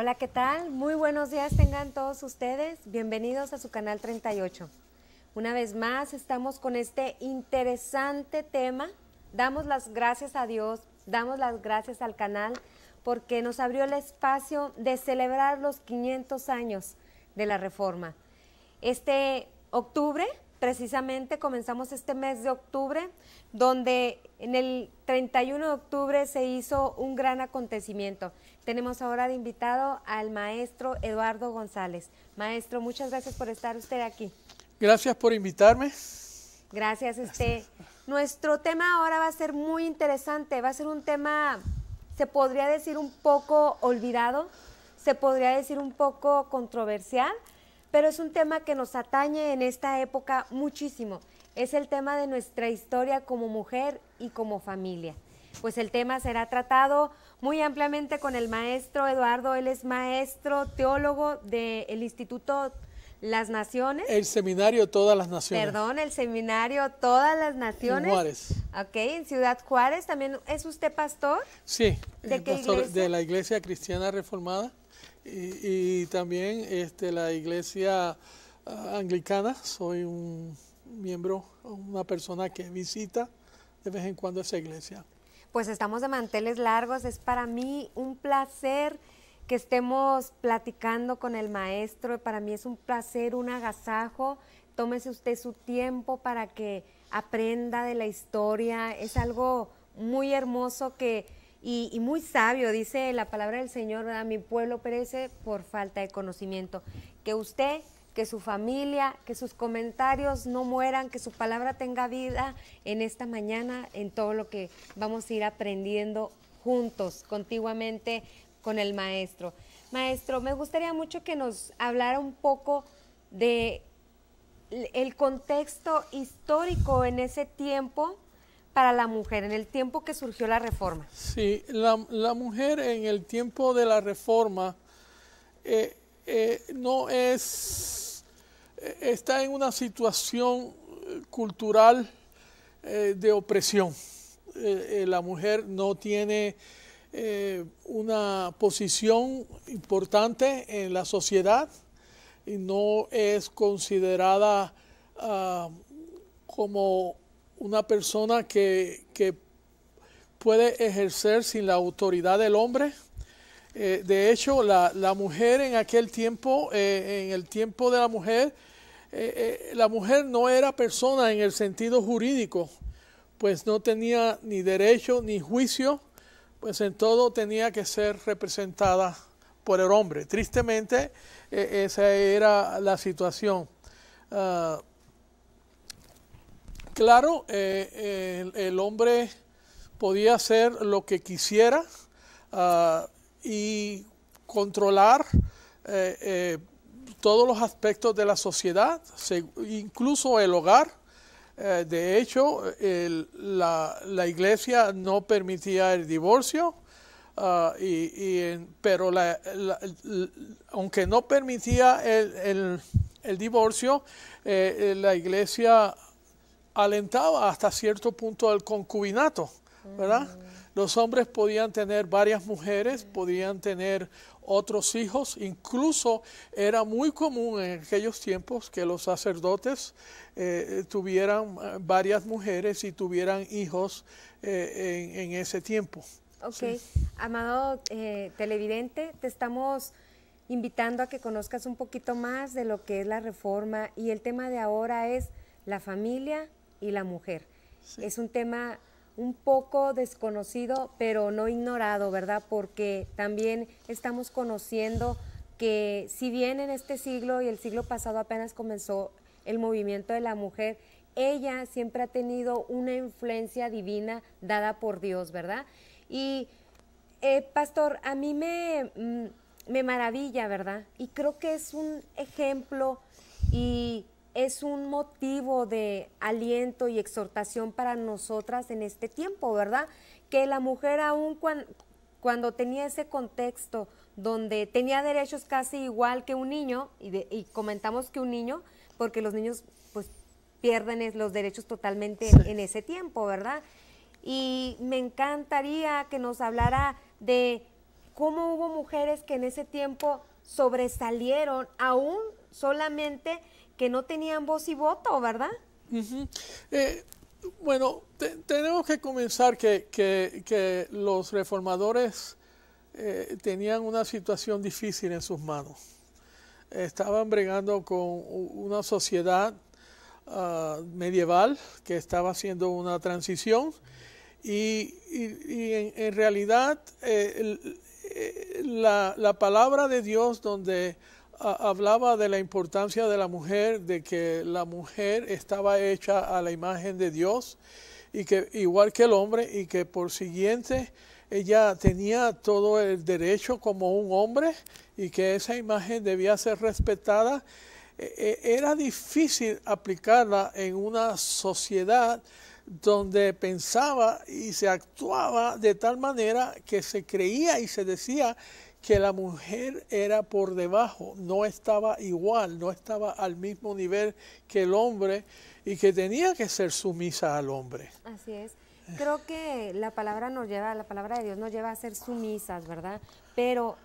Hola, ¿qué tal? Muy buenos días tengan todos ustedes. Bienvenidos a su canal 38. Una vez más estamos con este interesante tema. Damos las gracias a Dios, damos las gracias al canal porque nos abrió el espacio de celebrar los 500 años de la reforma. Este octubre, precisamente, comenzamos este mes de octubre, donde en el 31 de octubre se hizo un gran acontecimiento tenemos ahora de invitado al maestro Eduardo González. Maestro, muchas gracias por estar usted aquí. Gracias por invitarme. Gracias, este. Nuestro tema ahora va a ser muy interesante, va a ser un tema, se podría decir un poco olvidado, se podría decir un poco controversial, pero es un tema que nos atañe en esta época muchísimo. Es el tema de nuestra historia como mujer y como familia pues el tema será tratado muy ampliamente con el maestro Eduardo. Él es maestro teólogo del Instituto Las Naciones. El seminario Todas las Naciones. Perdón, el seminario Todas las Naciones. En Juárez. en Ciudad Juárez. También es usted pastor. Sí, ¿De eh, de la Iglesia Cristiana Reformada y, también este, la Iglesia ah, Anglicana. Soy un miembro, una persona que visita de vez en cuando esa iglesia pues estamos de manteles largos. Es para mí un placer que estemos platicando con el maestro. Para mí es un placer, un agasajo. Tómese usted su tiempo para que aprenda de la historia. Es algo muy hermoso que y, muy sabio, dice la palabra del Señor, Mi pueblo perece por falta de conocimiento. Que usted que su familia, que sus comentarios no mueran, que su palabra tenga vida en esta mañana, en todo lo que vamos a ir aprendiendo juntos, contiguamente con el maestro. Maestro, me gustaría mucho que nos hablara un poco de el contexto histórico en ese tiempo para la mujer, en el tiempo que surgió la reforma. Sí, la, mujer en el tiempo de la reforma eh, eh, no es, eh, está en una situación eh, cultural de opresión. la mujer no tiene una posición importante en la sociedad y no es considerada ah, como una persona que puede ejercer sin la autoridad del hombre eh, de hecho, la, mujer en aquel tiempo, eh, en el tiempo de la mujer, eh, la mujer no era persona en el sentido jurídico, pues no tenía ni derecho ni juicio, pues en todo tenía que ser representada por el hombre. Tristemente, esa era la situación. Ah, claro, el, hombre podía hacer lo que quisiera. Ah, y controlar eh, eh, todos los aspectos de la sociedad, incluso el hogar. Eh, de hecho, la, iglesia no permitía el divorcio, ah, pero aunque no permitía el, divorcio, la iglesia alentaba hasta cierto punto el concubinato, ¿verdad? Mm. Los hombres podían tener varias mujeres, podían tener otros hijos, incluso era muy común en aquellos tiempos que los sacerdotes eh, eh, tuvieran eh, varias mujeres y tuvieran hijos en, ese tiempo. Ok, amado televidente, te estamos invitando a que conozcas un poquito más de lo que es la reforma y el tema de ahora es la familia y la mujer. Es un tema un poco desconocido, pero no ignorado, ¿verdad? Porque también estamos conociendo que si bien en este siglo y el siglo pasado apenas comenzó el movimiento de la mujer, ella siempre ha tenido una influencia divina dada por Dios, ¿verdad? Y, eh, pastor, a mí me, mm, me maravilla, ¿verdad? Y creo que es un ejemplo y es un motivo de aliento y exhortación para nosotras en este tiempo, ¿verdad? Que la mujer aún cuando, tenía ese contexto donde tenía derechos casi igual que un niño, y, comentamos que un niño, porque los niños pues pierden los derechos totalmente en, en ese tiempo, ¿verdad? Y me encantaría que nos hablara de cómo hubo mujeres que en ese tiempo sobresalieron, aún solamente que no tenían voz y voto, ¿verdad? Eh, bueno, tenemos que comenzar que, los reformadores eh, tenían una situación difícil en sus manos. Estaban bregando con una sociedad ah, medieval que estaba haciendo una transición y, en, realidad eh, la palabra de Dios donde hablaba de la importancia de la mujer, de que la mujer estaba hecha a la imagen de Dios y que igual que el hombre y que por siguiente ella tenía todo el derecho como un hombre y que esa imagen debía ser respetada. E, e, era difícil aplicarla en una sociedad donde pensaba y se actuaba de tal manera que se creía y se decía que la mujer era por debajo, no estaba igual, no estaba al mismo nivel que el hombre y que tenía que ser sumisa al hombre. Así es. Creo que la palabra nos lleva, la palabra de Dios nos lleva a ser sumisas, ¿verdad? Pero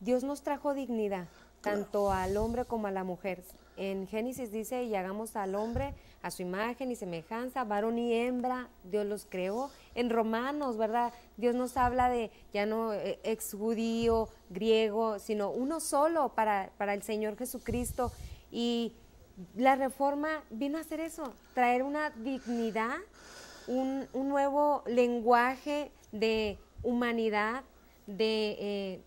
Dios nos trajo dignidad, tanto al hombre como a la mujer. En Génesis dice, y hagamos al hombre a su imagen y semejanza, varón y hembra, Dios los creó. En Romanos, ¿verdad? Dios nos habla de ya no eh, ex judío, griego, sino uno solo para, el Señor Jesucristo. Y la reforma vino a hacer eso, traer una dignidad, un, nuevo lenguaje de humanidad, de... Eh,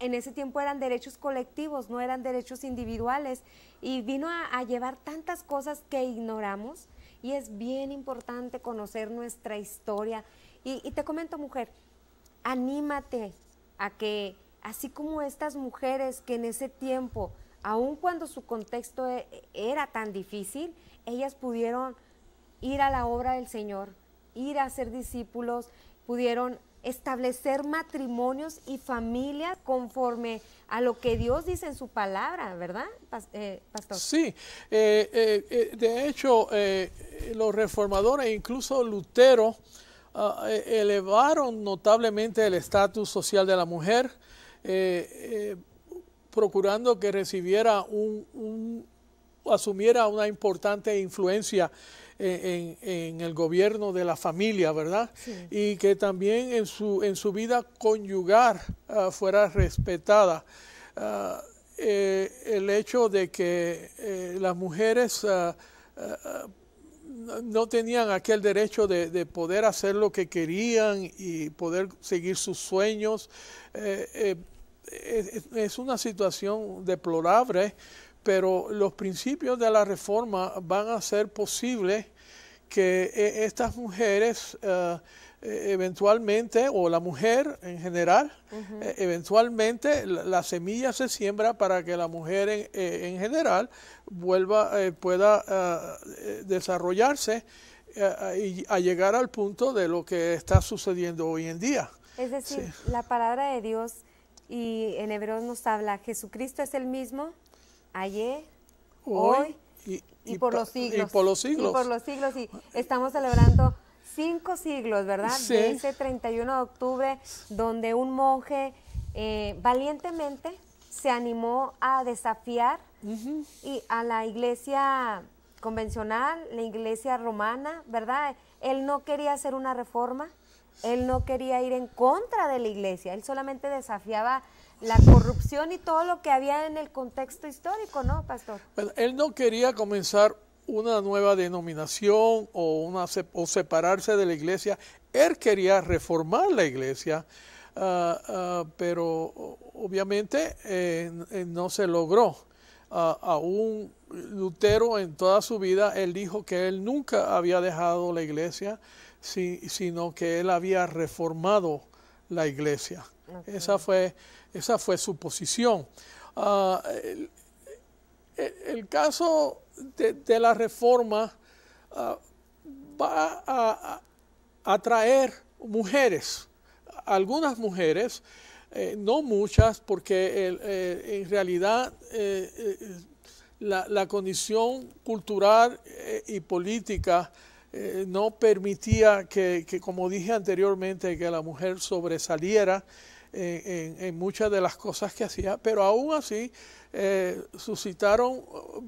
en ese tiempo eran derechos colectivos, no eran derechos individuales, y vino a, llevar tantas cosas que ignoramos, y es bien importante conocer nuestra historia. Y, te comento, mujer, anímate a que, así como estas mujeres que en ese tiempo, aun cuando su contexto e, era tan difícil, ellas pudieron ir a la obra del Señor, ir a ser discípulos, pudieron establecer matrimonios y familias conforme a lo que Dios dice en su palabra, ¿verdad, eh, pastor? Sí, eh, eh, de hecho, los reformadores, e incluso Lutero, ah, elevaron notablemente el estatus social de la mujer, procurando que recibiera un, un, asumiera una importante influencia en, el gobierno de la familia, ¿verdad? Y que también en su, en su vida conyugar ah, fuera respetada. Ah, eh, el hecho de que eh, las mujeres ah, no tenían aquel derecho de, poder hacer lo que querían y poder seguir sus sueños. Eh, es, una situación deplorable pero los principios de la reforma van a hacer posible que e, estas mujeres eh, e, eventualmente, o la mujer en general, e, eventualmente la, semilla se siembra para que la mujer en, general vuelva, eh, pueda eh, desarrollarse y a llegar al punto de lo que está sucediendo hoy en día. Es decir, la palabra de Dios y en Hebreos nos habla, Jesucristo es el mismo ayer, hoy, y, por los siglos. Y por los siglos. Y estamos celebrando cinco siglos, ¿verdad? De ese 31 de octubre, donde un monje eh, valientemente se animó a desafiar y a la iglesia convencional, la iglesia romana, ¿verdad? Él no quería hacer una reforma, él no quería ir en contra de la iglesia, él solamente desafiaba la corrupción y todo lo que había en el contexto histórico, ¿no, pastor? él no quería comenzar una nueva denominación o, o separarse de la iglesia. Él quería reformar la iglesia, ah, ah, pero obviamente eh, eh, no se logró. A ah, aún Lutero en toda su vida, él dijo que él nunca había dejado la iglesia, sino que él había reformado la iglesia. Esa fue esa fue su posición. Ah, el, caso de, la reforma ah, va a atraer mujeres, algunas mujeres, eh, no muchas, porque eh, en realidad eh, la, condición cultural y política no permitía que, como dije anteriormente, que la mujer sobresaliera en, muchas de las cosas que hacía, pero aún así eh, suscitaron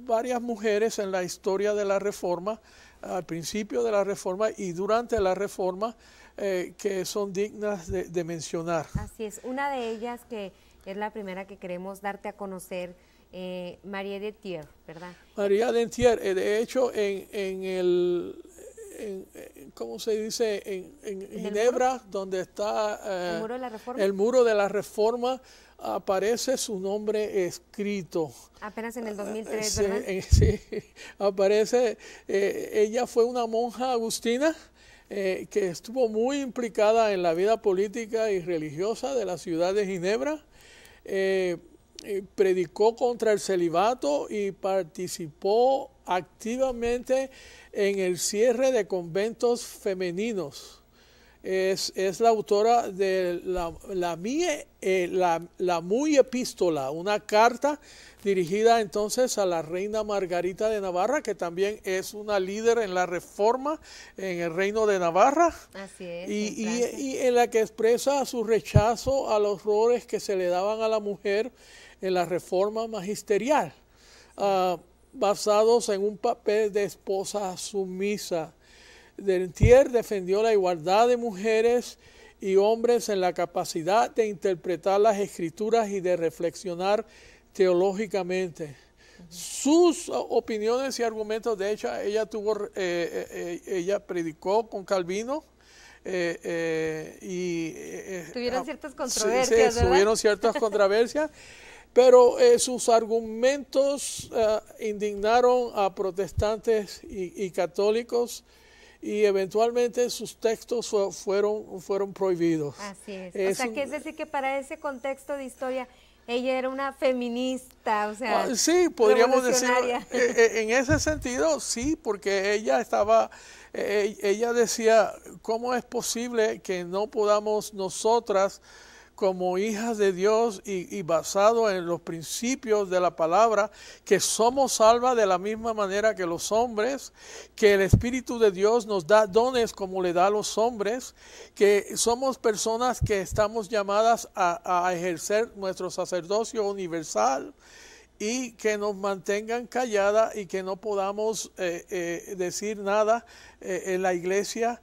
varias mujeres en la historia de la Reforma, al principio de la Reforma y durante la Reforma, eh, que son dignas de, mencionar. Así es, una de ellas que es la primera que queremos darte a conocer. Eh, María de Thier, ¿verdad? María de Thier, de hecho, en, en, el, en, ¿cómo se dice? En, Ginebra, donde está eh, ¿El, muro de la reforma? aparece su nombre escrito. Apenas en el 2003, ah, ¿verdad? Eh, sí, aparece, eh, ella fue una monja agustina. que estuvo muy implicada en la vida política y religiosa de la ciudad de Ginebra. predicó contra el celibato y participó activamente en el cierre de conventos femeninos. Es, es la autora de la, eh, la, la, muy epístola, una carta dirigida entonces a la reina Margarita de Navarra, que también es una líder en la reforma en el reino de Navarra. Y, en la que expresa su rechazo a los roles que se le daban a la mujer en la reforma magisterial. Ah, basados en un papel de esposa sumisa. Dentier defendió la igualdad de mujeres y hombres en la capacidad de interpretar las escrituras y de reflexionar teológicamente. Sus opiniones y argumentos, de hecho, ella tuvo, eh, eh, ella predicó con Calvino, eh, y ah, tuvieron ciertas controversias. tuvieron ciertas controversias pero eh, sus argumentos eh, indignaron a protestantes y, católicos y eventualmente sus textos fueron, fueron prohibidos. Así es. o sea, que es decir que para ese contexto de historia ella era una feminista, o sea. Ah, sí, podríamos decir, eh, en ese sentido, sí, porque ella estaba, ella decía, ¿cómo es posible que no podamos nosotras como hijas de Dios y, basado en los principios de la palabra, que somos salvas de la misma manera que los hombres, que el Espíritu de Dios nos da dones como le da a los hombres, que somos personas que estamos llamadas a, ejercer nuestro sacerdocio universal y que nos mantengan calladas y que no podamos eh, eh, decir nada eh, en la iglesia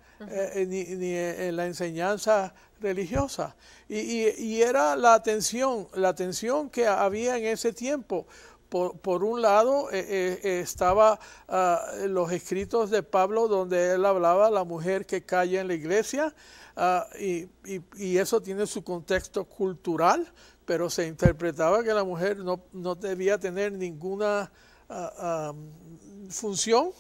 ni en la enseñanza religiosa. Y, y, era la atención la atención que había en ese tiempo. Por, un lado eh, eh, estaba ah, los escritos de Pablo donde él hablaba la mujer que calla en la iglesia ah, y, y, eso tiene su contexto cultural, pero se interpretaba que la mujer no, no debía tener ninguna ah, función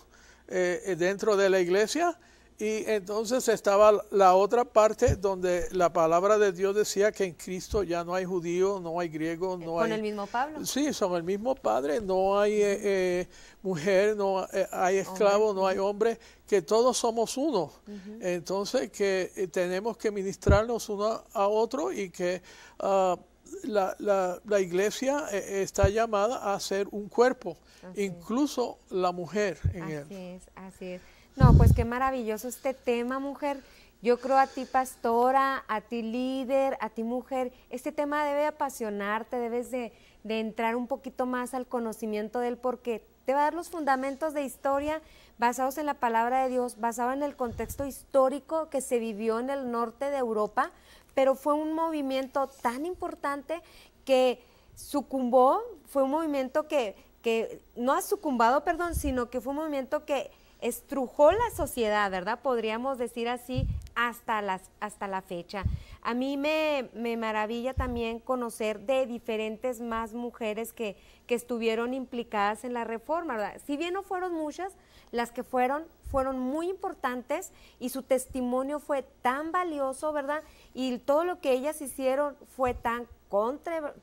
eh, dentro de la iglesia y entonces estaba la otra parte donde la palabra de Dios decía que en Cristo ya no hay judío, no hay griego, eh, no hay... Con el mismo Pablo. Sí, son el mismo Padre, no hay eh, eh, mujer, no hay esclavo, no hay hombre, que todos somos uno. Entonces que tenemos que ministrarnos uno a otro y que ah, la, la, iglesia está llamada a ser un cuerpo, incluso la mujer en él. Así es, así es. No, pues qué maravilloso este tema, mujer. Yo creo a ti pastora, a ti líder, a ti mujer. Este tema debe apasionarte, debes de, de entrar un poquito más al conocimiento de él porque te va a dar los fundamentos de historia basados en la palabra de Dios, basado en el contexto histórico que se vivió en el norte de Europa, pero fue un movimiento tan importante que sucumbó, fue un movimiento que, que no ha sucumbado, perdón, sino que fue un movimiento que estrujó la sociedad, ¿verdad? Podríamos decir así, hasta, las, hasta la fecha. A mí me, me maravilla también conocer de diferentes más mujeres que, que estuvieron implicadas en la reforma, ¿verdad? Si bien no fueron muchas, las que fueron fueron muy importantes y su testimonio fue tan valioso, ¿verdad? Y todo lo que ellas hicieron fue tan contra,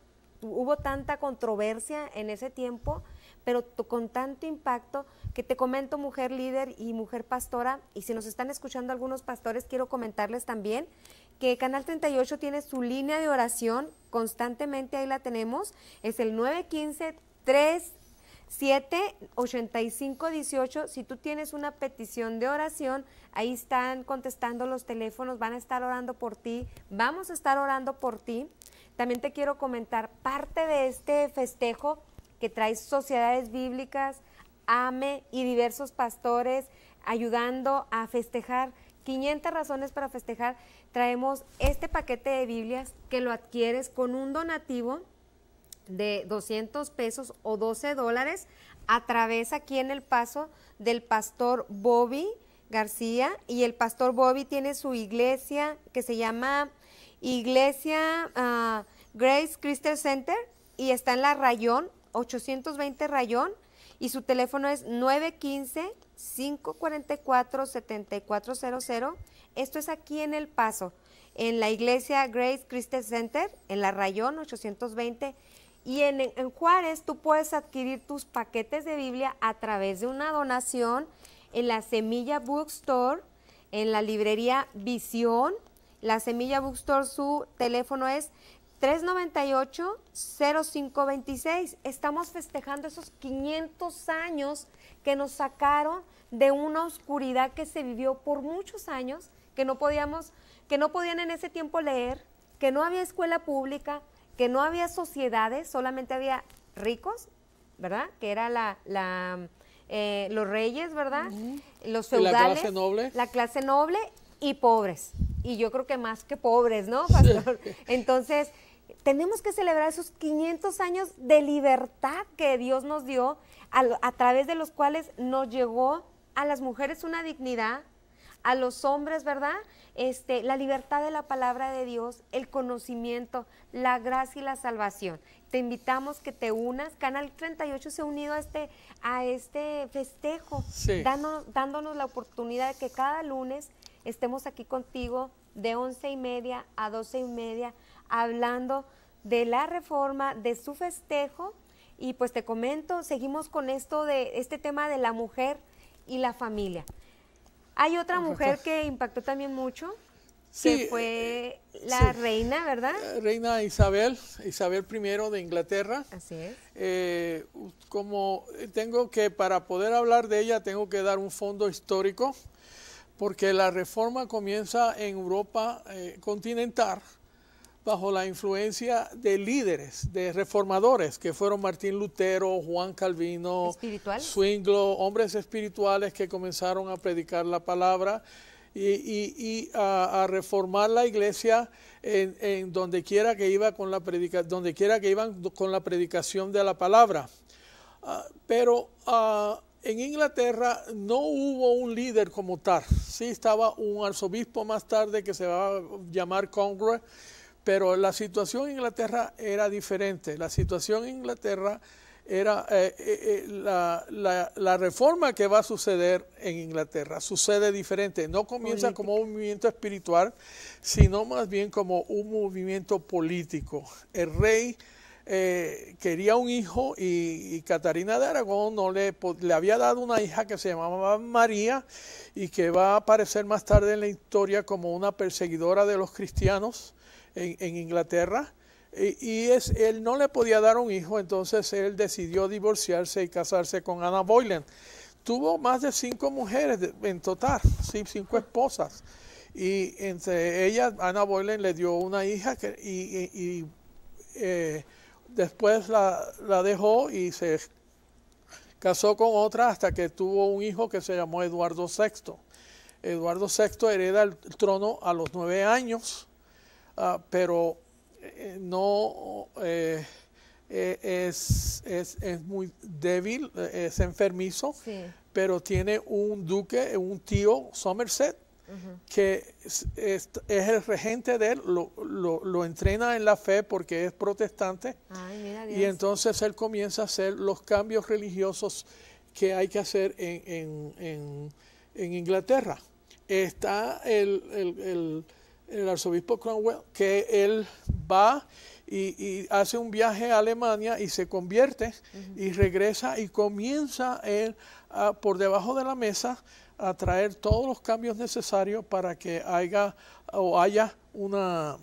hubo tanta controversia en ese tiempo pero con tanto impacto que te comento, mujer líder y mujer pastora, y si nos están escuchando algunos pastores, quiero comentarles también que Canal 38 tiene su línea de oración, constantemente ahí la tenemos, es el 915 378518. 8518 si tú tienes una petición de oración, ahí están contestando los teléfonos, van a estar orando por ti, vamos a estar orando por ti. También te quiero comentar, parte de este festejo que trae sociedades bíblicas, AME y diversos pastores ayudando a festejar 500 razones para festejar. Traemos este paquete de Biblias que lo adquieres con un donativo de 200 pesos o 12 dólares a través aquí en el paso del pastor Bobby García y el pastor Bobby tiene su iglesia que se llama Iglesia ah, Grace Crystal Center y está en la Rayón 820 Rayón y su teléfono es 915-544-7400. Esto es aquí en El Paso, en la iglesia Grace Christ Center, en la Rayón 820. Y en, Juárez tú puedes adquirir tus paquetes de Biblia a través de una donación en la Semilla Bookstore, en la librería Visión. La Semilla Bookstore, su teléfono es 398-0526. Estamos festejando esos 500 años que nos sacaron de una oscuridad que se vivió por muchos años, que no podíamos, que no podían en ese tiempo leer, que no había escuela pública, que no había sociedades, solamente había ricos, ¿verdad? Que era la, la eh, los reyes, ¿verdad? Los feudales. La clase noble. La clase noble y pobres. Y yo creo que más que pobres, ¿no, pastor? Entonces, tenemos que celebrar esos 500 años de libertad que Dios nos dio, a, través de los cuales nos llegó a las mujeres una dignidad, a los hombres, ¿verdad? Este, la libertad de la palabra de Dios, el conocimiento, la gracia y la salvación. Te invitamos que te unas. Canal 38 se ha unido a este, a este festejo, dándonos, dándonos la oportunidad de que cada lunes estemos aquí contigo de once y media a doce y media hablando de la reforma, de su festejo. Y pues te comento, seguimos con esto de este tema de la mujer y la familia. Hay otra mujer que impactó también mucho, que fue eh, la reina, ¿verdad? Eh, reina Isabel, Isabel I de Inglaterra. Así es. Eh, como tengo que, para poder hablar de ella, tengo que dar un fondo histórico, porque la reforma comienza en Europa continental bajo la influencia de líderes, de reformadores, que fueron Martín Lutero, Juan Calvino, Swinglo, hombres espirituales que comenzaron a predicar la palabra y, a, reformar la iglesia en, en donde quiera que iba con la que iban con la predicación de la palabra. Ah, pero ah, en Inglaterra no hubo un líder como tal. Sí estaba un arzobispo más tarde que se va a llamar Congreve, pero la situación en Inglaterra era diferente. La situación en Inglaterra era eh, eh, eh, la, reforma que va a suceder en Inglaterra. Sucede diferente. No comienza como un movimiento espiritual, sino más bien como un movimiento político. El rey quería un hijo y, Catarina de Aragón no le, le había dado una hija que se llamaba María y que va a aparecer más tarde en la historia como una perseguidora de los cristianos en, Inglaterra. Y, es, él no le podía dar un hijo, entonces él decidió divorciarse y casarse con Ana Boylan. Tuvo más de cinco mujeres en total, cinco esposas. Y entre ellas, ana Boylan le dio una hija y, eh, después la, la dejó y se casó con otra hasta que tuvo un hijo que se llamó Eduardo VI. Eduardo VI hereda el trono a los nueve años Ah, pero eh, no eh, eh, es, es, muy débil, es enfermizo, pero tiene un duque, un tío, Somerset, que es, el regente de él, lo, entrena en la fe porque es protestante, y entonces él comienza a hacer los cambios religiosos que hay que hacer en, Inglaterra. Está el, el el arzobispo Cromwell, que él va y, hace un viaje a Alemania y se convierte y regresa y comienza él por debajo de la mesa a traer todos los cambios necesarios para que haya o haya una,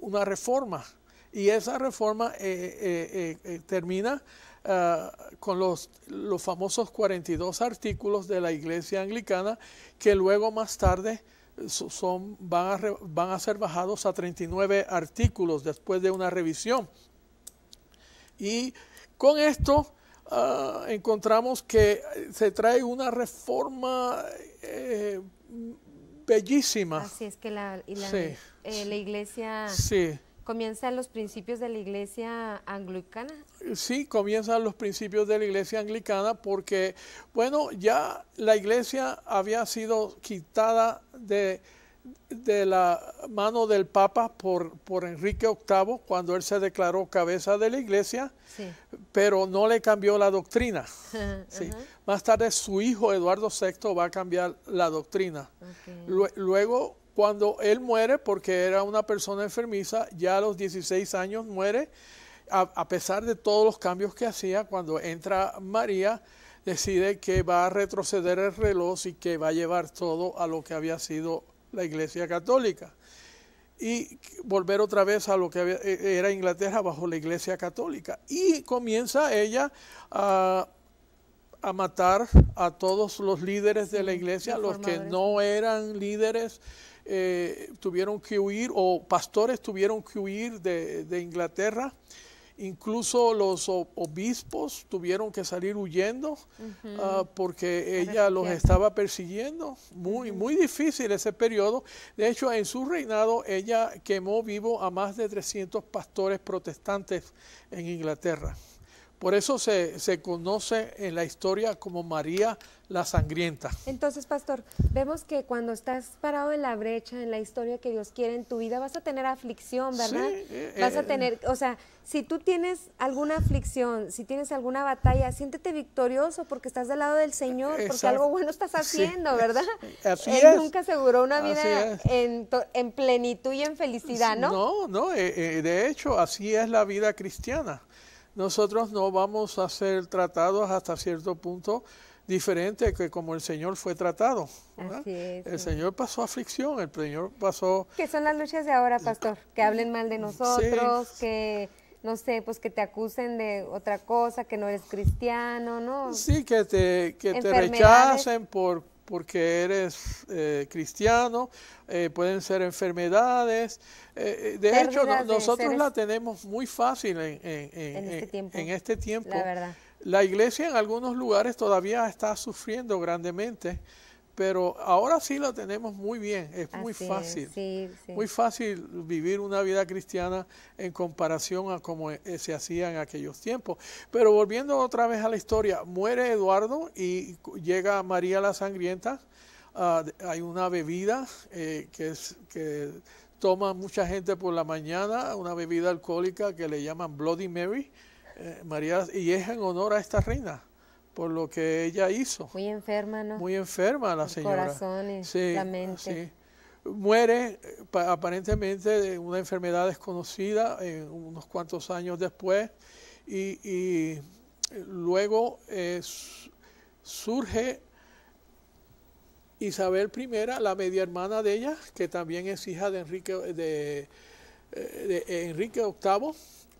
una reforma. Y esa reforma eh, eh, eh, termina ah, con los, los famosos 42 artículos de la Iglesia Anglicana que luego más tarde son, van, a van a ser bajados a 39 artículos después de una revisión. Y con esto ah, encontramos que se trae una reforma eh, bellísima. Así es que la, eh, la iglesia sí. ¿Comienzan los principios de la iglesia anglicana. Sí, comienzan los principios de la iglesia anglicana porque, bueno, ya la iglesia había sido quitada de, de la mano del Papa por, por, Enrique VIII cuando él se declaró cabeza de la iglesia, pero no le cambió la doctrina. Más tarde su hijo Eduardo VI va a cambiar la doctrina. Luego cuando él muere, porque era una persona enfermiza, ya a los 16 años muere, a, pesar de todos los cambios que hacía, cuando entra María, decide que va a retroceder el reloj y que va a llevar todo a lo que había sido la Iglesia Católica y volver otra vez a lo que e, e, era Inglaterra bajo la Iglesia Católica. Y comienza ella a, a matar a todos los líderes de la Iglesia, los que no eran líderes, eh, tuvieron que huir o pastores tuvieron que huir de, Inglaterra. Incluso los obispos tuvieron que salir huyendo ah, porque ella los estaba persiguiendo. Muy, muy difícil ese periodo. De hecho, en su reinado ella quemó vivo a más de 300 pastores protestantes en Inglaterra. Por eso se, se conoce en la historia como María la sangrienta. Entonces, pastor, vemos que cuando estás parado en la brecha, en la historia que Dios quiere en tu vida, vas a tener aflicción, ¿verdad? Sí, eh, eh, vas a eh, tener, o sea, si tú tienes alguna aflicción, si tienes alguna batalla, siéntete victorioso porque estás del lado del Señor, porque algo bueno estás haciendo, ¿verdad? Así Él nunca aseguró una vida en, en, plenitud y en felicidad, ¿no? No, no, de hecho, así es la vida cristiana. Nosotros no vamos a ser tratados hasta cierto punto diferente que como el Señor fue tratado. el Señor pasó aflicción, el Señor pasó... Que son las luchas de ahora, pastor, que hablen mal de nosotros, que no sé, pues que te acusen de otra cosa, que no eres cristiano, ¿no? Sí, que te, que te rechacen por, porque eres eh, cristiano, eh, pueden ser enfermedades. Eh, de hecho, nosotros la tenemos muy fácil en, en, en, este tiempo. Este tiempo la verdad. La iglesia en algunos lugares todavía está sufriendo grandemente, pero ahora sí la tenemos muy bien, es muy fácil. Muy fácil vivir una vida cristiana en comparación a como e, se hacía en aquellos tiempos. Pero volviendo otra vez a la historia, muere Eduardo y llega María la Sangrienta. Ah, hay una bebida eh, que, es, que toma mucha gente por la mañana, una bebida alcohólica que le llaman Bloody Mary eh, María, y es en honor a esta reina por lo que ella hizo. Muy enferma, ¿no? Muy enferma la señora. Corazones, la mente. Muere aparentemente de una enfermedad desconocida unos cuantos años después y, luego eh, surge Isabel I, la media hermana de ella, que también es hija de Enrique, de, eh, de Enrique VIII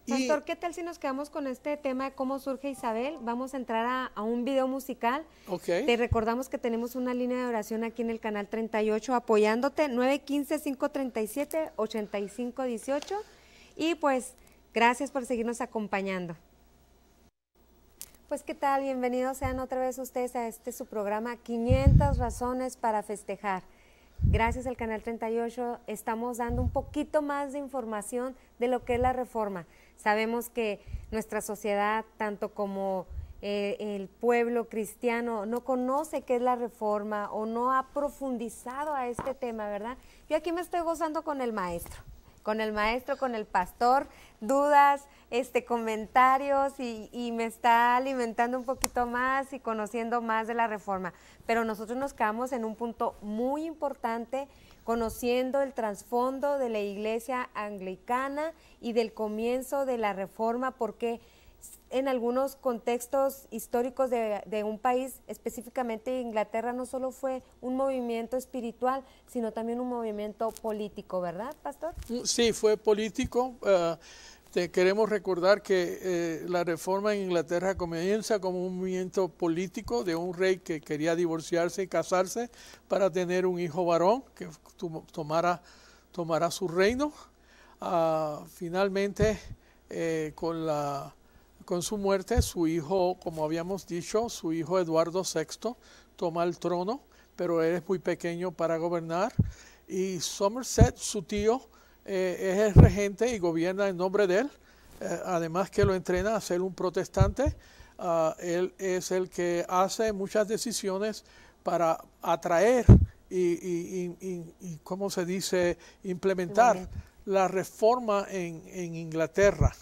Pastor, ¿qué tal si nos quedamos con este tema de cómo surge Isabel? Vamos a entrar a, un video musical. Okay. Te recordamos que tenemos una línea de oración aquí en el canal 38 apoyándote 915-537-8518. Y pues gracias por seguirnos acompañando. Pues qué tal, bienvenidos sean otra vez ustedes a este su programa 500 razones para festejar. Gracias al Canal 38 estamos dando un poquito más de información de lo que es la reforma. Sabemos que nuestra sociedad, tanto como eh, el pueblo cristiano, no conoce qué es la reforma o no ha profundizado a este tema, ¿verdad? Yo aquí me estoy gozando con el maestro con el maestro, con el pastor, dudas, este, comentarios y, y, me está alimentando un poquito más y conociendo más de la reforma. Pero nosotros nos quedamos en un punto muy importante, conociendo el trasfondo de la iglesia anglicana y del comienzo de la reforma, porque en algunos contextos históricos de, un país, específicamente Inglaterra, no solo fue un movimiento espiritual, sino también un movimiento político, ¿verdad, Pastor? Mm, sí, fue político. Eh, te queremos recordar que eh, la reforma en Inglaterra comienza como un movimiento político de un rey que quería divorciarse y casarse para tener un hijo varón que tomara, tomara su reino. Ah, finalmente, eh, con la con su muerte, su hijo, como habíamos dicho, su hijo Eduardo VI toma el trono, pero él es muy pequeño para gobernar. Y Somerset, su tío, eh, es el regente y gobierna en nombre de él. Eh, además que lo entrena a ser un protestante, ah, él es el que hace muchas decisiones para atraer y, y ¿cómo se dice?, implementar la reforma en, Inglaterra.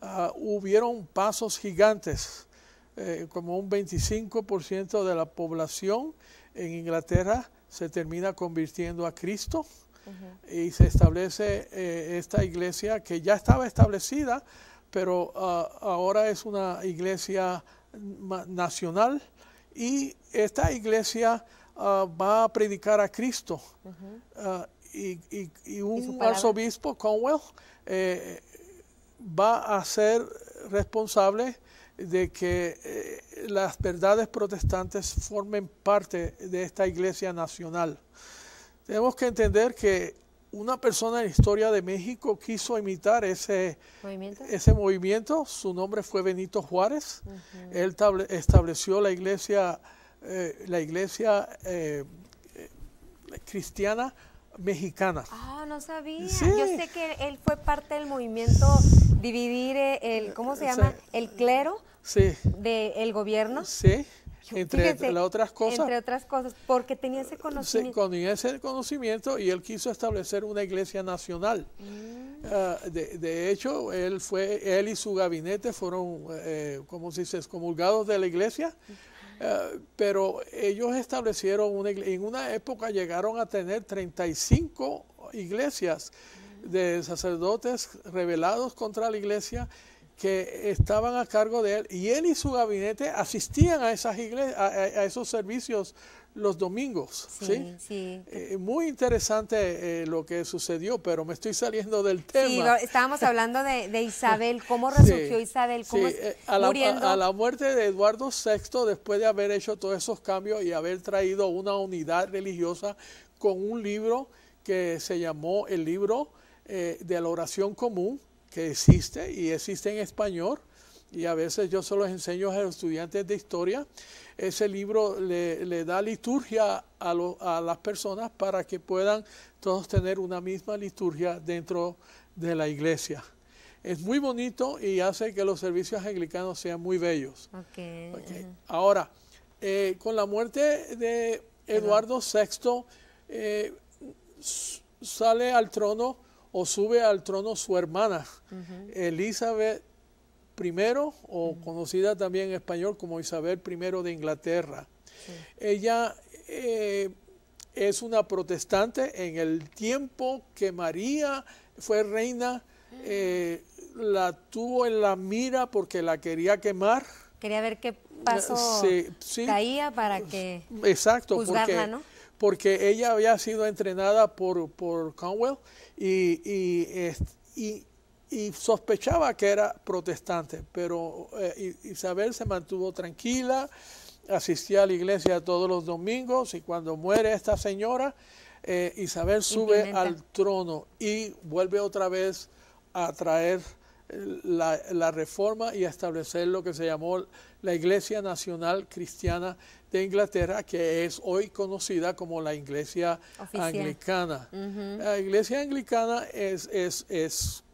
Ah, hubieron pasos gigantes, eh, como un 25% de la población en Inglaterra se termina convirtiendo a Cristo y se establece eh, esta iglesia que ya estaba establecida, pero ah, ahora es una iglesia nacional y esta iglesia ah, va a predicar a Cristo y, y, un arzobispo, Conwell, eh, va a ser responsable de que eh, las verdades protestantes formen parte de esta iglesia nacional. Tenemos que entender que una persona en la historia de México quiso imitar ese movimiento. Su nombre fue Benito Juárez. Él estableció la iglesia, eh, la iglesia cristiana mexicanas. Ah, no sabía. Yo sé que él fue parte del movimiento dividir eh, el, ¿cómo se llama? El clero del gobierno. Sí. Entre otras cosas. Entre otras cosas, porque tenía ese conocimiento. con ese conocimiento y él quiso establecer una iglesia nacional. Mm. Ah, de, hecho, él fue, él y su gabinete fueron, eh, como se dice, excomulgados de la iglesia. Eh, pero ellos establecieron una iglesia, en una época llegaron a tener 35 iglesias de sacerdotes rebelados contra la iglesia que estaban a cargo de él y él y su gabinete asistían a esas iglesias, a, esos servicios los domingos. Sí, eh, muy interesante eh, lo que sucedió, pero me estoy saliendo del tema. Sí, estábamos hablando de, Isabel, cómo resurgió Isabel, cómo eh, a, la, la, muerte de Eduardo VI, después de haber hecho todos esos cambios y haber traído una unidad religiosa con un libro que se llamó el libro de la oración común, que existe y existe en español, y a veces yo se los enseño a los estudiantes de historia ese libro le, da liturgia a, las personas para que puedan todos tener una misma liturgia dentro de la iglesia es muy bonito y hace que los servicios anglicanos sean muy bellos. Ahora, eh, con la muerte de Eduardo VI, eh, sale al trono o sube al trono su hermana, Elizabeth o conocida también en español como Isabel I de Inglaterra. Ella eh, es una protestante en el tiempo que María fue reina, eh, la tuvo en la mira porque la quería quemar. Quería ver qué pasó. caía para que Exacto, porque, porque ella había sido entrenada por, Conwell y y sospechaba que era protestante, pero eh, Isabel se mantuvo tranquila, asistía a la iglesia todos los domingos y cuando muere esta señora, eh, Isabel sube al trono y vuelve otra vez a traer eh, la, reforma y a establecer lo que se llamó la Iglesia Nacional Cristiana de Inglaterra, que es hoy conocida como la Iglesia Anglicana. La Iglesia Anglicana es, es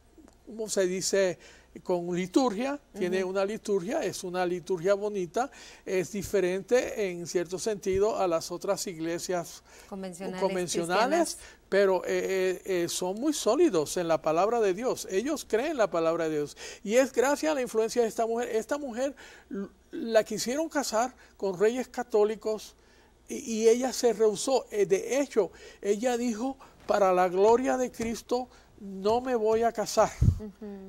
como se dice? con liturgia, tiene una liturgia, es una liturgia bonita, es diferente en cierto sentido a las otras iglesias convencionales, pero eh, eh, eh, son muy sólidos en la palabra de Dios, ellos creen la palabra de Dios y es gracias a la influencia de esta mujer, esta mujer la quisieron casar con reyes católicos y, y ella se rehusó, de hecho, ella dijo, para la gloria de Cristo, no me voy a casar.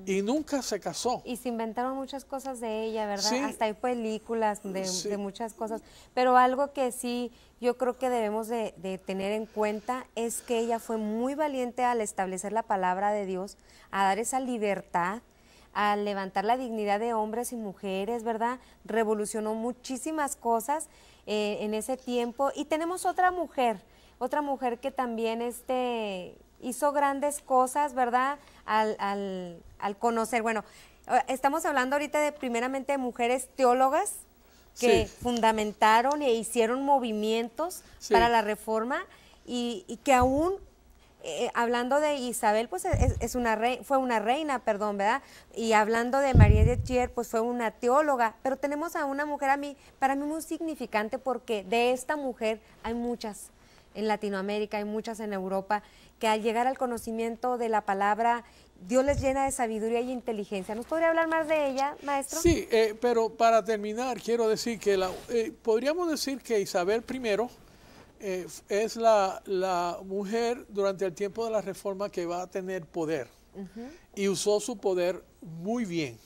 Y nunca se casó. Y se inventaron muchas cosas de ella, ¿verdad? Hasta hay películas de, muchas cosas. Pero algo que sí yo creo que debemos de, tener en cuenta es que ella fue muy valiente al establecer la palabra de Dios, a dar esa libertad a levantar la dignidad de hombres y mujeres, ¿verdad? Revolucionó muchísimas cosas eh, en ese tiempo. Y tenemos otra mujer, otra mujer que también este, hizo grandes cosas, ¿verdad? Al, al, al conocer, bueno, eh, estamos hablando ahorita de primeramente mujeres teólogas que fundamentaron e hicieron movimientos para la reforma y, que aún eh, hablando de Isabel, pues es, una rey, fue una reina, perdón, ¿verdad? Y hablando de María de Chier, pues fue una teóloga, pero tenemos a una mujer a mí, para mí muy significante porque de esta mujer hay muchas, en Latinoamérica hay muchas en Europa, que al llegar al conocimiento de la palabra, Dios les llena de sabiduría y inteligencia. ¿Nos podría hablar más de ella, maestro? Sí, eh, pero para terminar, quiero decir que eh, podríamos decir que Isabel I eh, es la, mujer durante el tiempo de la reforma que va a tener poder y usó su poder muy bien.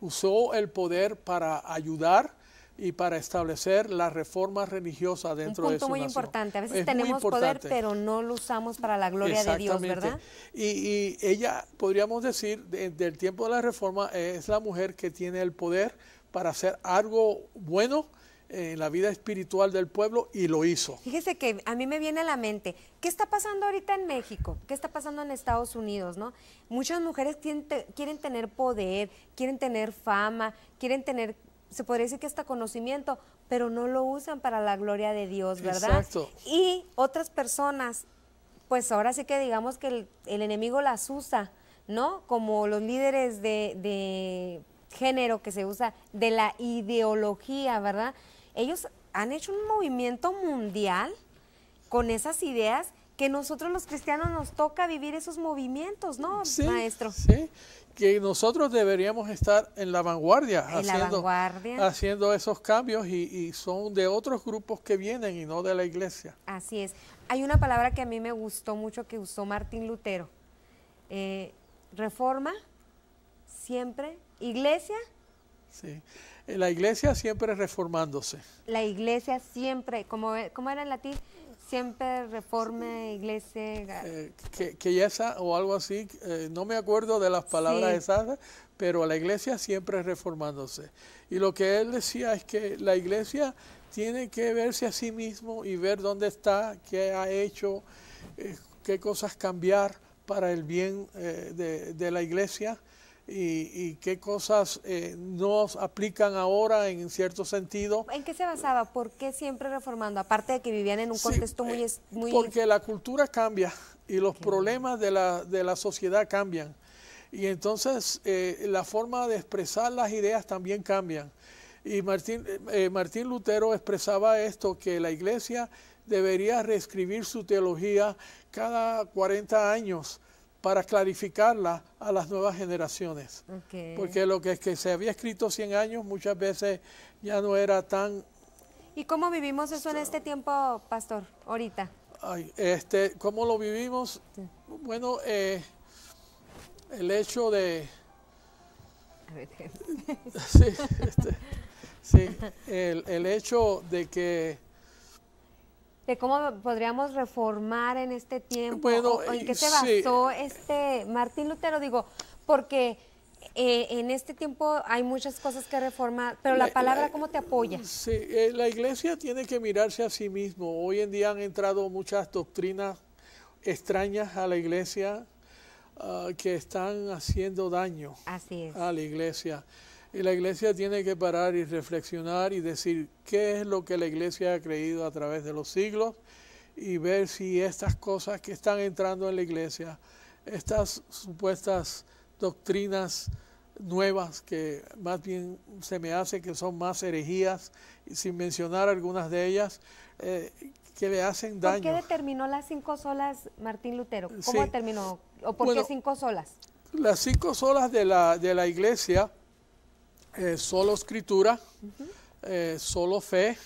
Usó el poder para ayudar, y para establecer la reforma religiosa dentro de Un punto muy importante. A veces tenemos poder, pero no lo usamos para la gloria de Dios, ¿verdad? Y, ella, podríamos decir, del tiempo de la reforma, es la mujer que tiene el poder para hacer algo bueno en la vida espiritual del pueblo y lo hizo. Fíjese que a mí me viene a la mente, ¿qué está pasando ahorita en México? ¿Qué está pasando en Estados Unidos? ¿no? Muchas mujeres quieren tener poder, quieren tener fama, quieren tener se podría decir que está conocimiento, pero no lo usan para la gloria de Dios, ¿verdad? Exacto. Y otras personas, pues ahora sí que digamos que el, enemigo las usa, ¿no? Como los líderes de, género que se usa, de la ideología, ¿verdad? Ellos han hecho un movimiento mundial con esas ideas que nosotros los cristianos nos toca vivir esos movimientos, ¿no, sí, maestro? Sí, que nosotros deberíamos estar en la vanguardia, haciendo, haciendo esos cambios y, son de otros grupos que vienen y no de la iglesia. Así es. Hay una palabra que a mí me gustó mucho que usó Martín Lutero. Eh, reforma, siempre, iglesia. Sí, eh, la iglesia siempre reformándose. La iglesia siempre, como, como era en latín, siempre reforme, iglesia. Eh, que, ya esa o algo así, eh, no me acuerdo de las palabras esas, exactas, pero la iglesia siempre reformándose. Y lo que él decía es que la iglesia tiene que verse a sí mismo y ver dónde está, qué ha hecho, eh, qué cosas cambiar para el bien de, de la iglesia y, qué cosas eh, nos aplican ahora en cierto sentido. ¿En qué se basaba? ¿Por qué siempre reformando? Aparte de que vivían en un contexto muy, eh, muy... Porque la cultura cambia y los problemas de la, de la sociedad cambian. Y entonces eh, la forma de expresar las ideas también cambian. Y Martín, Martín Lutero expresaba esto, que la iglesia debería reescribir su teología cada 40 años para clarificarla a las nuevas generaciones. Porque lo que, es que se había escrito 100 años muchas veces ya no era tan... ¿Y cómo vivimos eso en este tiempo, pastor, ahorita? este, ¿Cómo lo vivimos? Bueno, eh, el hecho de... sí, este, sí el hecho de que cómo podríamos reformar en este tiempo, en qué se basó este Martín Lutero, digo, porque eh, en este tiempo hay muchas cosas que reformar, pero la, palabra, ¿cómo te apoya? Sí, eh, la iglesia tiene que mirarse a sí mismo. Hoy en día han entrado muchas doctrinas extrañas a la iglesia ah, que están haciendo daño a la iglesia. Y la iglesia tiene que parar y reflexionar y decir qué es lo que la iglesia ha creído a través de los siglos y ver si estas cosas que están entrando en la iglesia, estas supuestas doctrinas nuevas que más bien se me hace que son más herejías, sin mencionar algunas de ellas, eh, que le hacen daño. ¿Por qué determinó las cinco solas Martín Lutero? ¿Cómo terminó determinó? ¿O por qué cinco solas? Las cinco solas de la, de la iglesia eh, solo escritura, eh, solo fe,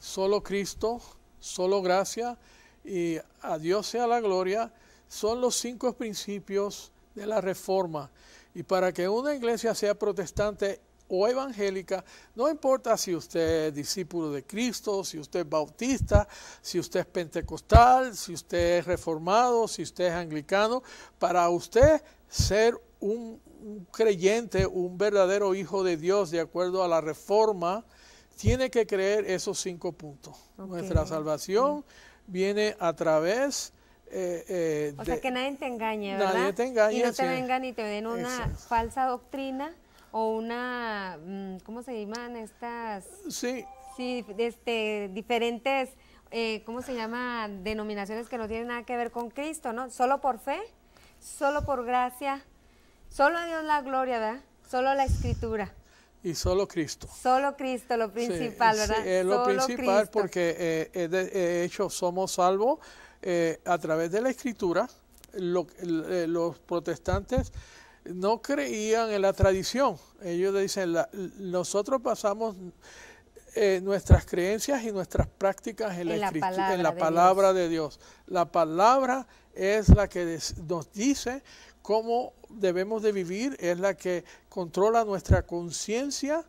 solo Cristo, solo gracia y a Dios sea la gloria, son los cinco principios de la reforma. Y para que una iglesia sea protestante o evangélica, no importa si usted es discípulo de Cristo, si usted es bautista, si usted es pentecostal, si usted es reformado, si usted es anglicano, para usted ser un un creyente, un verdadero hijo de Dios, de acuerdo a la reforma, tiene que creer esos cinco puntos. Nuestra salvación mm. viene a través eh, eh o sea, que nadie te engañe, ¿verdad? Nadie te engañe. Y no te vengan y te den una falsa doctrina o una, mm, ¿cómo se llaman estas? Sí. Sí, este, diferentes, eh, ¿cómo se llama? Denominaciones que no tienen nada que ver con Cristo, ¿no? Solo por fe, solo por gracia, Solo a Dios la gloria, ¿verdad? Solo la escritura. Y solo Cristo. Solo Cristo, lo principal, ¿verdad? Sí, es lo principal porque eh, de eh, hecho somos salvos eh, a través de la escritura. los protestantes no creían en la tradición. Ellos dicen, nosotros pasamos nuestras creencias y nuestras prácticas en, la, palabra, en la palabra de Dios. La palabra es la que nos dice cómo debemos de vivir, es la que controla nuestra conciencia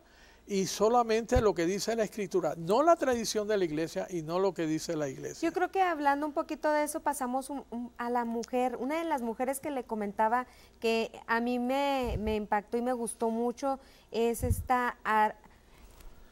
y solamente lo que dice la escritura, no la tradición de la iglesia y no lo que dice la iglesia. Yo creo que hablando un poquito de eso, pasamos a la mujer, una de las mujeres que le comentaba que a mí me, impactó y me gustó mucho, es esta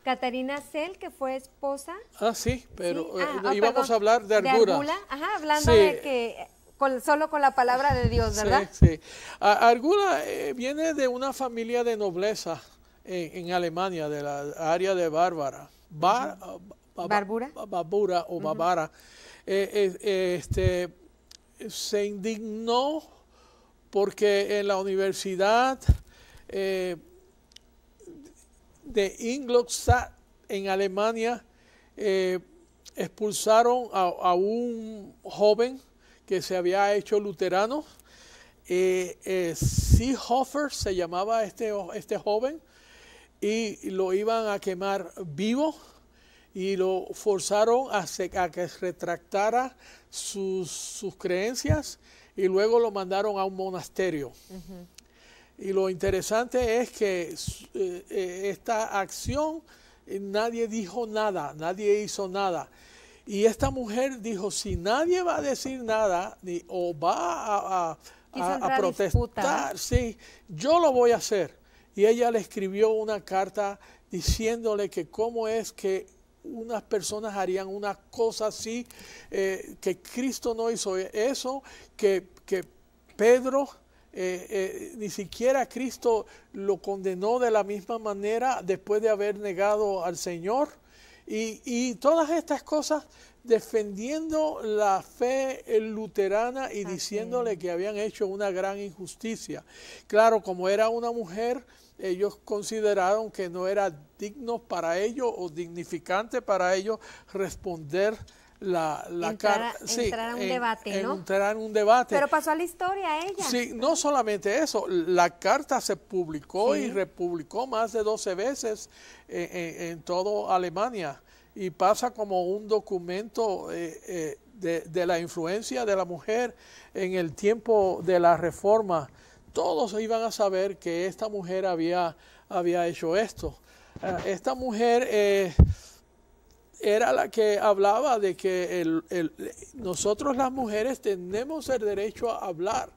Catarina Cel, que fue esposa. Ah, sí, pero ah, eh, ah, íbamos a hablar de Argula. ajá, hablando de que con, solo con la palabra de Dios, ¿verdad? Sí, sí. Alguna eh, viene de una familia de nobleza en, Alemania, de la área de Bárbara. Bárbara o Bárbara. Eh, eh, este, se indignó porque en la universidad de Ingolstadt en Alemania expulsaron a, un joven que se había hecho luterano. Eh, eh, Seehofer se llamaba este, este joven y lo iban a quemar vivo y lo forzaron a, que retractara sus, creencias y luego lo mandaron a un monasterio. Y lo interesante es que eh, eh, esta acción eh, nadie dijo nada, nadie hizo nada. Y esta mujer dijo, si nadie va a decir nada ni, o va a, protestar, yo lo voy a hacer. Y ella le escribió una carta diciéndole que cómo es que unas personas harían una cosa así, eh, que Cristo no hizo eso, que, Pedro... Eh, eh, ni siquiera Cristo lo condenó de la misma manera después de haber negado al Señor. Y, todas estas cosas defendiendo la fe luterana y diciéndole que habían hecho una gran injusticia. Claro, como era una mujer, ellos consideraron que no era digno para ellos o dignificante para ellos responder la, la entrar, un debate, ¿no? un debate. Pero pasó a la historia ella. Sí, no solamente eso, la carta se publicó y republicó más de 12 veces eh, eh, en, en, toda Alemania y pasa como un documento eh, de, la influencia de la mujer en el tiempo de la reforma. Todos iban a saber que esta mujer había, había hecho esto. Ah, esta mujer era la que hablaba de que nosotros las mujeres tenemos el derecho a hablar.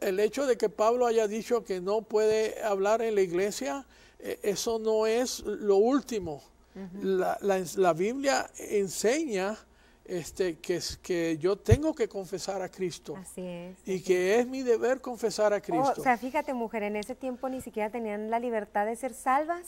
El hecho de que Pablo haya dicho que no puede hablar en la iglesia, eh, eso no es lo último. la, la, la, Biblia enseña este, que, que yo tengo que confesar a Cristo. Así es. Y que es. mi deber confesar a oh, Cristo. o sea, fíjate, mujer, en ese tiempo ni siquiera tenían la libertad de ser salvas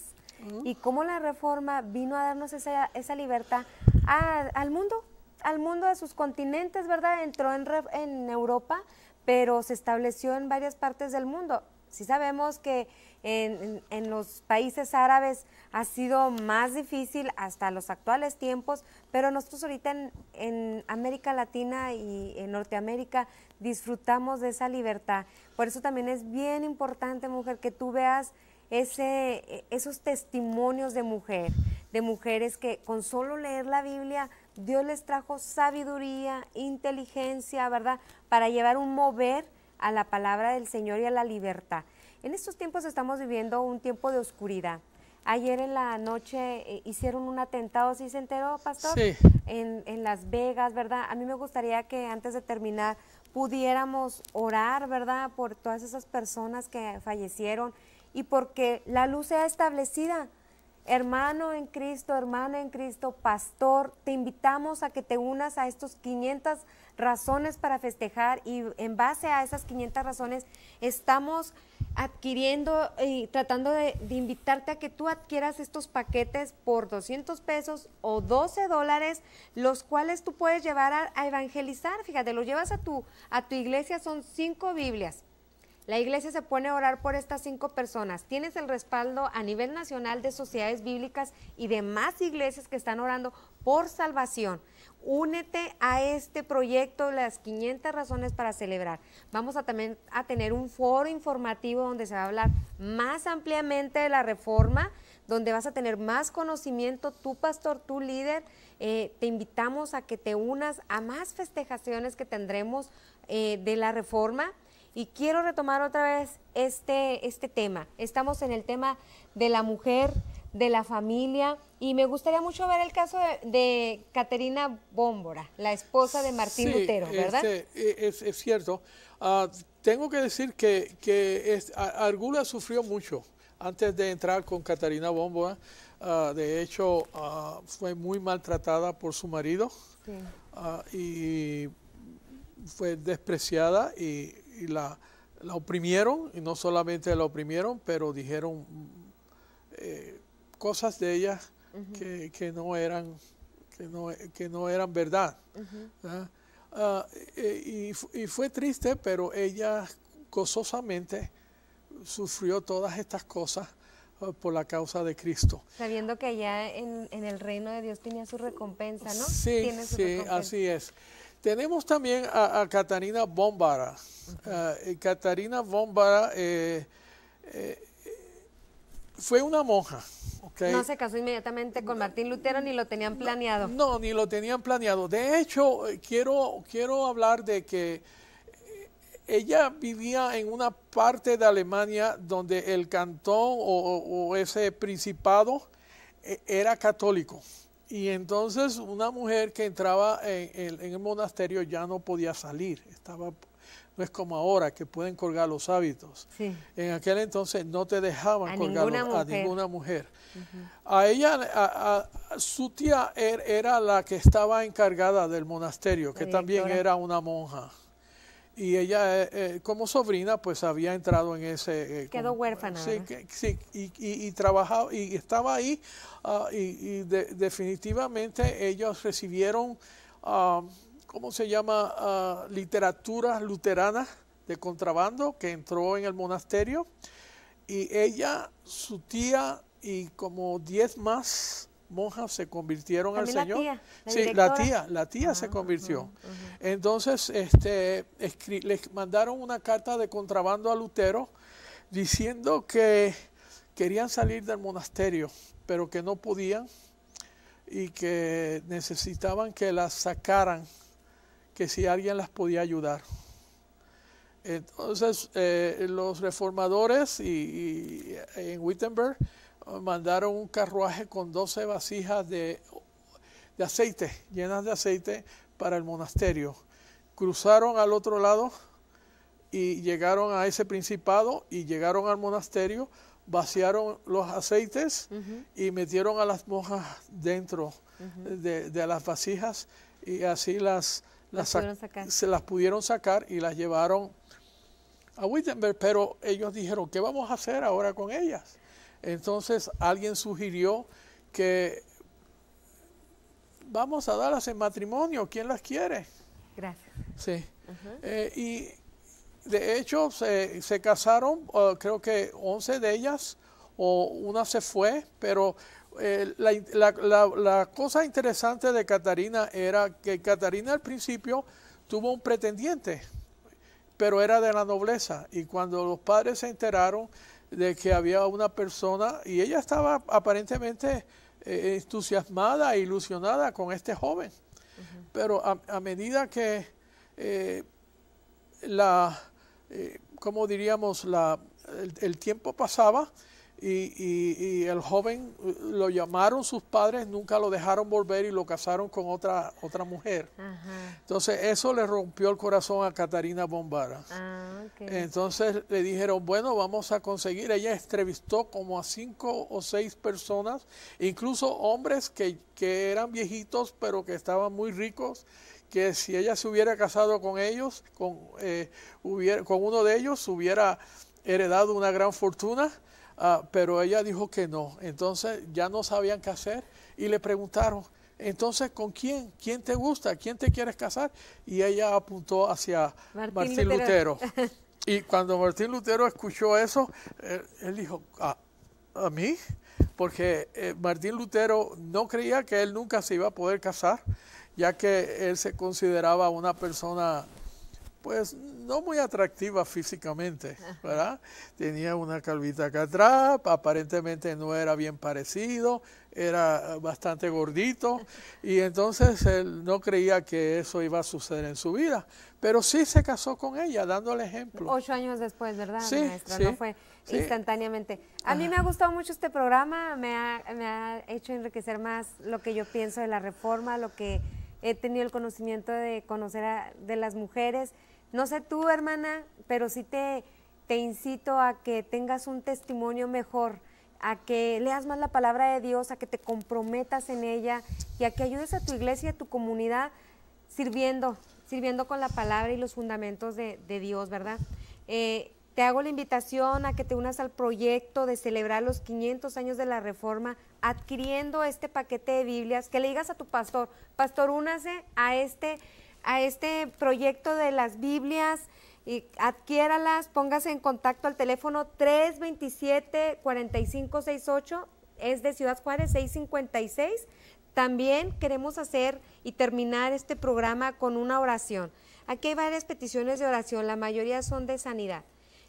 y cómo la reforma vino a darnos esa, esa libertad al mundo, al mundo de sus continentes, ¿verdad? Entró en, en Europa, pero se estableció en varias partes del mundo. Sí sabemos que en, los países árabes ha sido más difícil hasta los actuales tiempos, pero nosotros ahorita en, América Latina y en Norteamérica disfrutamos de esa libertad. Por eso también es bien importante, mujer, que tú veas ese, e, esos testimonios de mujer, de mujeres que con solo leer la Biblia, Dios les trajo sabiduría, inteligencia, ¿verdad? Para llevar un mover a la palabra del Señor y a la libertad. En estos tiempos estamos viviendo un tiempo de oscuridad. Ayer en la noche eh, hicieron un atentado, si se enteró, pastor? Sí. En, en Las Vegas, ¿verdad? A mí me gustaría que antes de terminar pudiéramos orar, ¿verdad? Por todas esas personas que fallecieron y porque la luz sea establecida. Hermano en Cristo, hermana en Cristo, pastor, te invitamos a que te unas a estos 500 razones para festejar y en base a esas 500 razones estamos adquiriendo y tratando de, invitarte a que tú adquieras estos paquetes por 200 pesos o 12 dólares, los cuales tú puedes llevar a, evangelizar. Fíjate, lo llevas a tu, a tu iglesia, son cinco Biblias la iglesia se pone a orar por estas cinco personas. Tienes el respaldo a nivel nacional de sociedades bíblicas y de más iglesias que están orando por salvación. Únete a este proyecto, las 500 razones para celebrar. Vamos a también a tener un foro informativo donde se va a hablar más ampliamente de la reforma, donde vas a tener más conocimiento, tu pastor, tu líder. Eh, te invitamos a que te unas a más festejaciones que tendremos eh, de la reforma. Y quiero retomar otra vez este, este tema. Estamos en el tema de la mujer, de la familia, y me gustaría mucho ver el caso de, Caterina Bómbora, la esposa de Martín Lutero, ¿verdad? Sí, este, e, es, cierto. Ah, tengo que decir que, que Argula sufrió mucho antes de entrar con Caterina Bómbora. Ah, de hecho, ah, fue muy maltratada por su marido y fue despreciada y y la, la, oprimieron, y no solamente la oprimieron, pero dijeron eh, cosas de ella que, que, no eran, que, no, que no eran verdad. ¿ah? Ah, eh, y, y, fue triste, pero ella gozosamente sufrió todas estas cosas ah, por la causa de Cristo. Sabiendo que allá en, el reino de Dios tenía su recompensa, ¿no? Sí, sí, así es. Tenemos también a, Catarina Bombara. Ah, eh, Catarina Bombara eh, eh, fue una monja. No se casó inmediatamente con Martín Lutero ni lo tenían planeado. No, ni lo tenían planeado. De hecho, quiero, quiero hablar de que ella vivía en una parte de Alemania donde el cantón o ese principado era católico. Y entonces una mujer que entraba en el, monasterio ya no podía salir, estaba, no es como ahora que pueden colgar los hábitos. En aquel entonces no te dejaban colgar ninguna a ninguna mujer. A ella, a, su tía er, era la que estaba encargada del monasterio, que también era una monja y ella eh, eh, como sobrina pues había entrado en ese eh, quedó huérfana sí, y, y, trabajaba y estaba ahí ah, y, definitivamente ellos recibieron ah, cómo se llama ah, literatura luterana de contrabando que entró en el monasterio y ella su tía y como 10 más monjas se convirtieron al Señor. la sí, la tía, la tía se ah, convirtió. Entonces, este, les mandaron una carta de contrabando a Lutero diciendo que querían salir del monasterio, pero que no podían y que necesitaban que las sacaran, que si alguien las podía ayudar. Entonces, eh, los reformadores y eh, en Wittenberg mandaron un carruaje con 12 vasijas de, aceite, llenas de aceite, para el monasterio. Cruzaron al otro lado y llegaron a ese principado y llegaron al monasterio, vaciaron los aceites y metieron a las monjas dentro de, las vasijas y así las, las, se las pudieron sacar y las llevaron a Wittenberg, pero ellos dijeron, ¿qué vamos a hacer ahora con ellas? Entonces alguien sugirió que vamos a darlas en matrimonio, ¿quién las quiere? Gracias. Sí. Eh, y de hecho se, casaron, eh, creo que 11 de ellas, o una se fue, pero eh, la, la, cosa interesante de Catarina era que Catarina al principio tuvo un pretendiente, pero era de la nobleza, y cuando los padres se enteraron, de que había una persona y ella estaba aparentemente eh, entusiasmada e ilusionada con este joven. Pero a, medida que eh, la, eh, como diríamos, la, el, tiempo pasaba, y, el joven eh, lo llamaron sus padres, nunca lo dejaron volver y lo casaron con otra, otra mujer. Entonces eso le rompió el corazón a Catarina Bombara. Ah, Entonces le dijeron, bueno, vamos a conseguir. Ella entrevistó como a cinco o seis personas, incluso hombres que, que eran viejitos pero que estaban muy ricos que si ella se hubiera casado con ellos, con, eh, con uno de ellos, hubiera heredado una gran fortuna Ah, pero ella dijo que no. Entonces ya no sabían qué hacer y le preguntaron, entonces, ¿con quién? ¿Quién te gusta? ¿Quién te quieres casar? Y ella apuntó hacia Martín, Lutero. Y cuando Martín Lutero escuchó eso, él dijo, ¿a, mí? Porque eh, Martín Lutero no creía que él nunca se iba a poder casar, ya que él se consideraba una persona pues no muy atractiva físicamente, ¿verdad? Tenía una calvita acá atrás, aparentemente no era bien parecido, era eh, bastante gordito y entonces él no creía que eso iba a suceder en su vida, pero sí se casó con ella, dando ejemplo. Ocho años después, ¿verdad, sí, no fue instantáneamente. A mí me ha gustado mucho este programa, me ha, hecho enriquecer más lo que yo pienso de la reforma, lo que he tenido el conocimiento de conocer de las mujeres no sé tú, hermana, pero sí te, te incito a que tengas un testimonio mejor, a que leas más la palabra de Dios, a que te comprometas en ella y a que ayudes a tu iglesia, a tu comunidad, sirviendo, sirviendo con la palabra y los fundamentos de, Dios, ¿verdad? Eh, te hago la invitación a que te unas al proyecto de celebrar los 500 años de la Reforma adquiriendo este paquete de Biblias, que le digas a tu pastor, pastor, únase a este a este proyecto de las Biblias y adquiéralas, póngase en contacto al teléfono 327-4568, es de Ciudad Juárez 656. También queremos hacer y terminar este programa con una oración. Aquí hay varias peticiones de oración, la mayoría son de sanidad.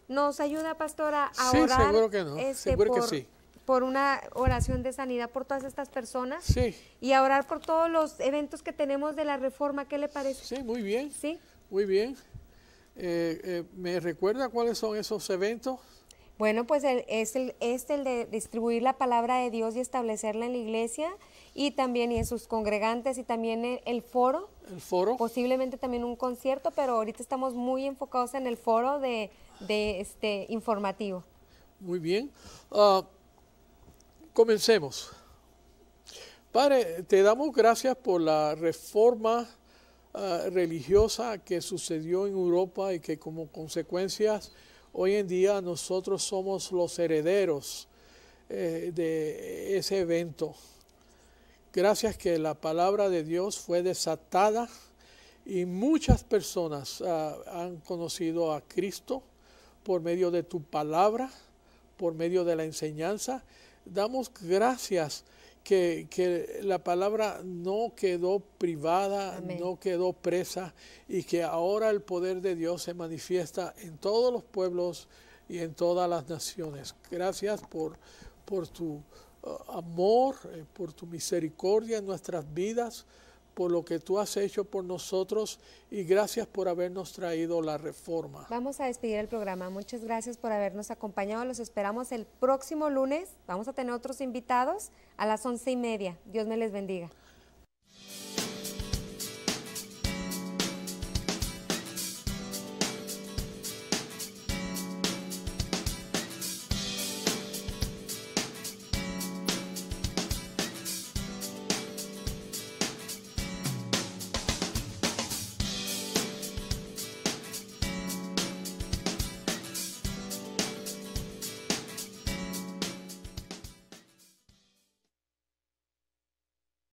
¿Nos ayuda, pastora, a sí, seguro que no. Este, seguro que sí por una oración de sanidad por todas estas personas sí. y a orar por todos los eventos que tenemos de la reforma. ¿Qué le parece? Sí, muy bien. Sí. Muy bien. Eh, eh, ¿Me recuerda cuáles son esos eventos? Bueno, pues es el, este, el de distribuir la palabra de Dios y establecerla en la iglesia y también y en sus congregantes y también el, foro. El foro. Posiblemente también un concierto, pero ahorita estamos muy enfocados en el foro de, de este informativo. Muy bien. Ah, Comencemos. Padre, te damos gracias por la reforma ah, religiosa que sucedió en Europa y que como consecuencias hoy en día nosotros somos los herederos eh, de ese evento. Gracias que la palabra de Dios fue desatada y muchas personas ah, han conocido a Cristo por medio de tu palabra, por medio de la enseñanza damos gracias que, la palabra no quedó privada, no quedó presa y que ahora el poder de Dios se manifiesta en todos los pueblos y en todas las naciones. Gracias por, tu uh, amor, eh, por tu misericordia en nuestras vidas por lo que tú has hecho por nosotros y gracias por habernos traído la reforma. Vamos a despedir el programa. Muchas gracias por habernos acompañado. Los esperamos el próximo lunes. Vamos a tener otros invitados a las once y media. Dios me les bendiga.